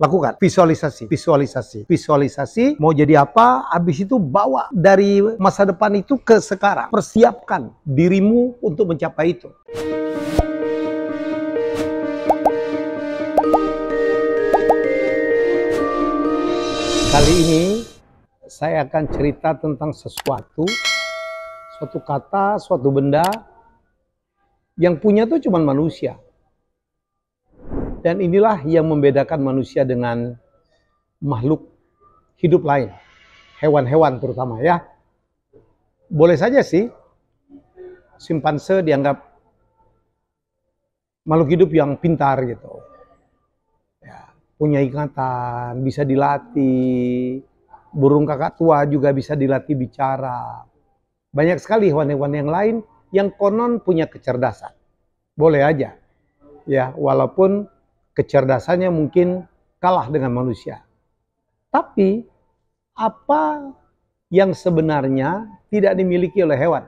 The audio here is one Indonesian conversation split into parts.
lakukan visualisasi visualisasi visualisasi mau jadi apa habis itu bawa dari masa depan itu ke sekarang persiapkan dirimu untuk mencapai itu kali ini saya akan cerita tentang sesuatu suatu kata suatu benda yang punya tuh cuman manusia dan inilah yang membedakan manusia dengan makhluk hidup lain, hewan-hewan terutama ya. Boleh saja sih simpanse dianggap makhluk hidup yang pintar gitu. Ya, punya ingatan, bisa dilatih. Burung kakak tua juga bisa dilatih bicara. Banyak sekali hewan-hewan yang lain yang konon punya kecerdasan. Boleh aja. Ya, walaupun kecerdasannya mungkin kalah dengan manusia. Tapi apa yang sebenarnya tidak dimiliki oleh hewan?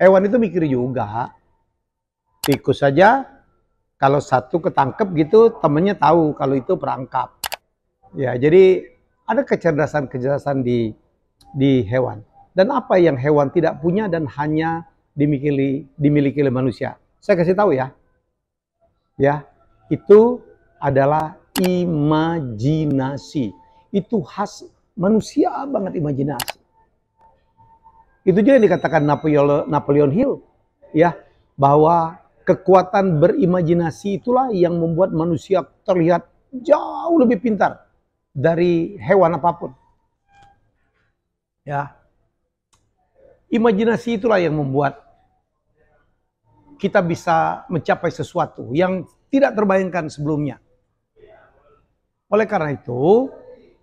Hewan itu mikir juga. Tikus saja kalau satu ketangkep gitu temennya tahu kalau itu perangkap. Ya, jadi ada kecerdasan-kecerdasan di di hewan. Dan apa yang hewan tidak punya dan hanya dimiliki dimiliki oleh manusia. Saya kasih tahu ya. Ya, itu adalah imajinasi. Itu khas manusia banget imajinasi. Itu juga yang dikatakan Napoleon, Napoleon Hill ya bahwa kekuatan berimajinasi itulah yang membuat manusia terlihat jauh lebih pintar dari hewan apapun. Ya. Imajinasi itulah yang membuat kita bisa mencapai sesuatu yang tidak terbayangkan sebelumnya. Oleh karena itu,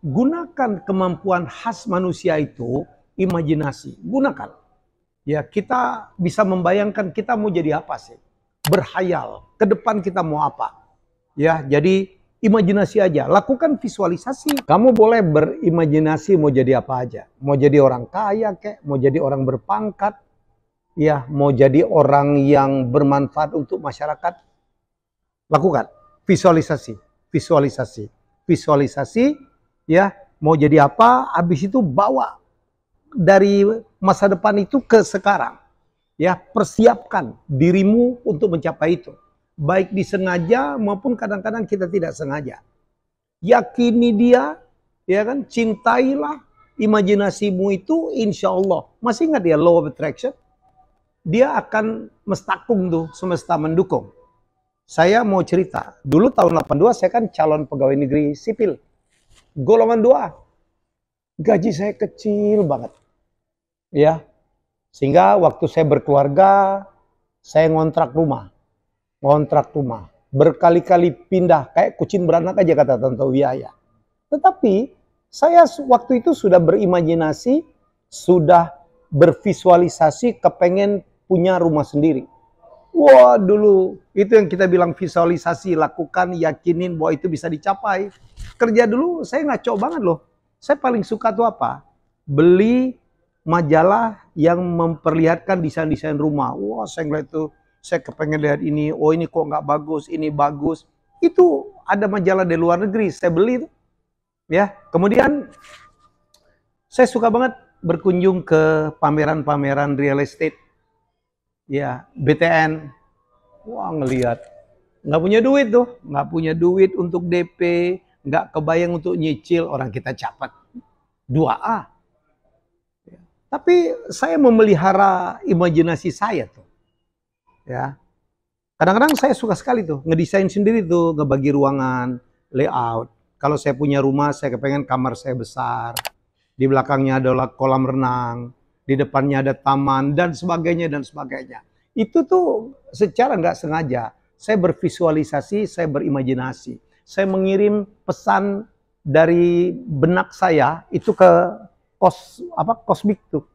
gunakan kemampuan khas manusia itu, imajinasi. Gunakan. Ya, kita bisa membayangkan kita mau jadi apa sih? Berhayal, ke depan kita mau apa? Ya, jadi imajinasi aja. Lakukan visualisasi. Kamu boleh berimajinasi mau jadi apa aja. Mau jadi orang kaya kek, mau jadi orang berpangkat, ya, mau jadi orang yang bermanfaat untuk masyarakat. Lakukan visualisasi, visualisasi visualisasi ya mau jadi apa habis itu bawa dari masa depan itu ke sekarang ya persiapkan dirimu untuk mencapai itu baik disengaja maupun kadang-kadang kita tidak sengaja yakini dia ya kan cintailah imajinasimu itu insya Allah masih ingat ya law of attraction dia akan mestakung tuh semesta mendukung saya mau cerita, dulu tahun 82 saya kan calon pegawai negeri sipil. Golongan 2. Gaji saya kecil banget. Ya. Sehingga waktu saya berkeluarga, saya ngontrak rumah. Ngontrak rumah. Berkali-kali pindah kayak kucing beranak aja kata Tante Wiaya. Tetapi saya waktu itu sudah berimajinasi, sudah bervisualisasi kepengen punya rumah sendiri. Wah dulu itu yang kita bilang visualisasi lakukan yakinin bahwa itu bisa dicapai. Kerja dulu saya ngaco banget loh. Saya paling suka tuh apa? Beli majalah yang memperlihatkan desain-desain rumah. Wah saya ngeliat tuh saya kepengen lihat ini. Oh ini kok nggak bagus, ini bagus. Itu ada majalah dari luar negeri saya beli tuh. Ya kemudian saya suka banget berkunjung ke pameran-pameran real estate ya BTN wah ngelihat nggak punya duit tuh nggak punya duit untuk DP nggak kebayang untuk nyicil orang kita capat 2A ya. tapi saya memelihara imajinasi saya tuh ya kadang-kadang saya suka sekali tuh ngedesain sendiri tuh ngebagi ruangan layout kalau saya punya rumah saya kepengen kamar saya besar di belakangnya adalah kolam renang di depannya ada taman dan sebagainya dan sebagainya. Itu tuh secara nggak sengaja saya bervisualisasi, saya berimajinasi. Saya mengirim pesan dari benak saya itu ke kos apa kosmik tuh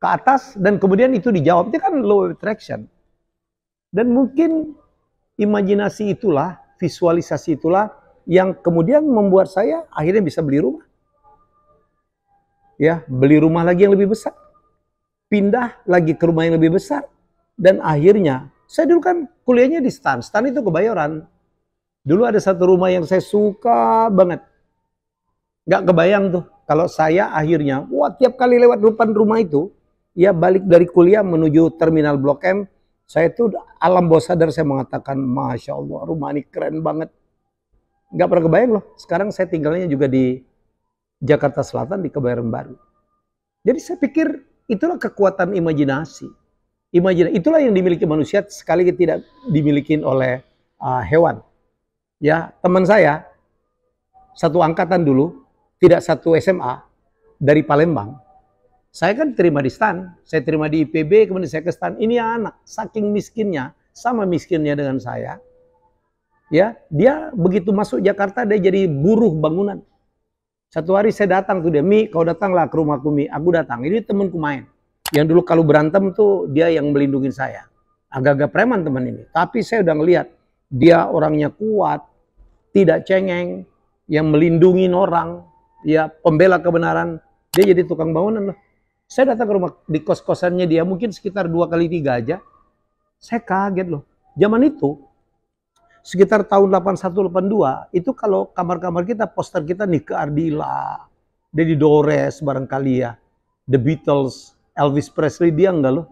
ke atas dan kemudian itu dijawab itu kan low attraction dan mungkin imajinasi itulah visualisasi itulah yang kemudian membuat saya akhirnya bisa beli rumah ya beli rumah lagi yang lebih besar, pindah lagi ke rumah yang lebih besar, dan akhirnya saya dulu kan kuliahnya di Stan, Stan itu kebayoran. Dulu ada satu rumah yang saya suka banget, nggak kebayang tuh kalau saya akhirnya, wah tiap kali lewat depan rumah itu, ya balik dari kuliah menuju terminal Blok M, saya tuh alam bawah sadar saya mengatakan, Masya Allah rumah ini keren banget. Nggak pernah kebayang loh, sekarang saya tinggalnya juga di Jakarta Selatan di Kebayoran Baru. Jadi saya pikir itulah kekuatan imajinasi. Imajinasi itulah yang dimiliki manusia sekali tidak dimiliki oleh uh, hewan. Ya, teman saya satu angkatan dulu, tidak satu SMA dari Palembang. Saya kan terima di STAN, saya terima di IPB, kemudian saya ke STAN. Ini anak saking miskinnya, sama miskinnya dengan saya. Ya, dia begitu masuk Jakarta dia jadi buruh bangunan. Satu hari saya datang tuh dia, Mi, kau datanglah ke rumahku Mi. Aku datang. Ini temanku main. Yang dulu kalau berantem tuh dia yang melindungi saya. Agak-agak preman teman ini. Tapi saya udah ngeliat dia orangnya kuat, tidak cengeng, yang melindungi orang, ya pembela kebenaran. Dia jadi tukang bangunan loh. Saya datang ke rumah di kos-kosannya dia mungkin sekitar dua kali tiga aja. Saya kaget loh. Zaman itu sekitar tahun 81-82 itu kalau kamar-kamar kita poster kita nih ke Ardila, Deddy Dores barangkali ya, The Beatles, Elvis Presley dia enggak loh.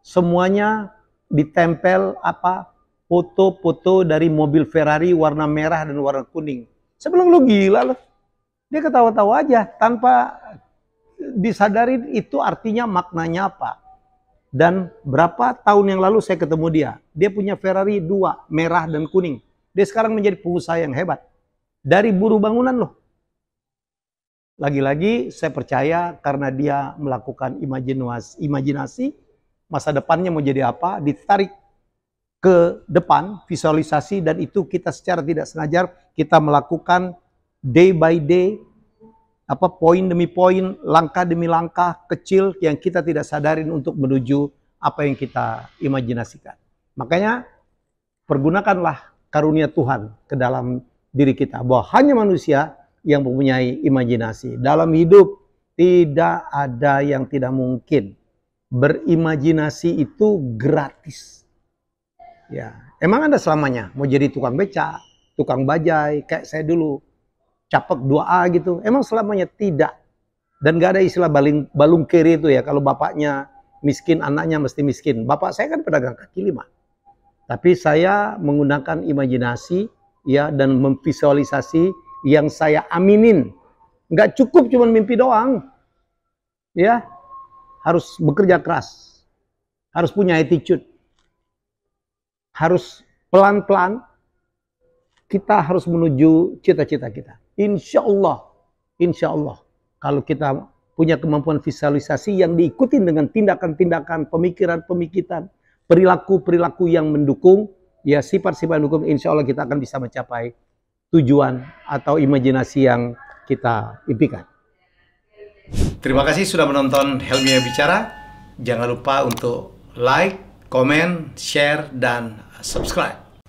Semuanya ditempel apa foto-foto dari mobil Ferrari warna merah dan warna kuning. Sebelum lu gila loh. Dia ketawa-tawa aja tanpa disadari itu artinya maknanya apa. Dan berapa tahun yang lalu saya ketemu dia. Dia punya Ferrari dua, merah dan kuning. Dia sekarang menjadi pengusaha yang hebat. Dari buruh bangunan loh. Lagi-lagi saya percaya karena dia melakukan imajinasi, imajinasi masa depannya mau jadi apa, ditarik ke depan visualisasi dan itu kita secara tidak sengaja kita melakukan day by day apa poin demi poin, langkah demi langkah kecil yang kita tidak sadarin untuk menuju apa yang kita imajinasikan. Makanya pergunakanlah karunia Tuhan ke dalam diri kita bahwa hanya manusia yang mempunyai imajinasi. Dalam hidup tidak ada yang tidak mungkin. Berimajinasi itu gratis. Ya, emang Anda selamanya mau jadi tukang beca, tukang bajai kayak saya dulu capek doa gitu. Emang selamanya tidak. Dan gak ada istilah baling, balung kiri itu ya. Kalau bapaknya miskin, anaknya mesti miskin. Bapak saya kan pedagang kaki lima. Tapi saya menggunakan imajinasi ya dan memvisualisasi yang saya aminin. Nggak cukup cuma mimpi doang. Ya, harus bekerja keras. Harus punya attitude. Harus pelan-pelan kita harus menuju cita-cita kita. Insya Allah, insya Allah, kalau kita punya kemampuan visualisasi yang diikuti dengan tindakan-tindakan, pemikiran-pemikiran, perilaku-perilaku yang mendukung, ya sifat-sifat mendukung, insya Allah kita akan bisa mencapai tujuan atau imajinasi yang kita impikan. Terima kasih sudah menonton Helmi Bicara. Jangan lupa untuk like, comment, share, dan subscribe.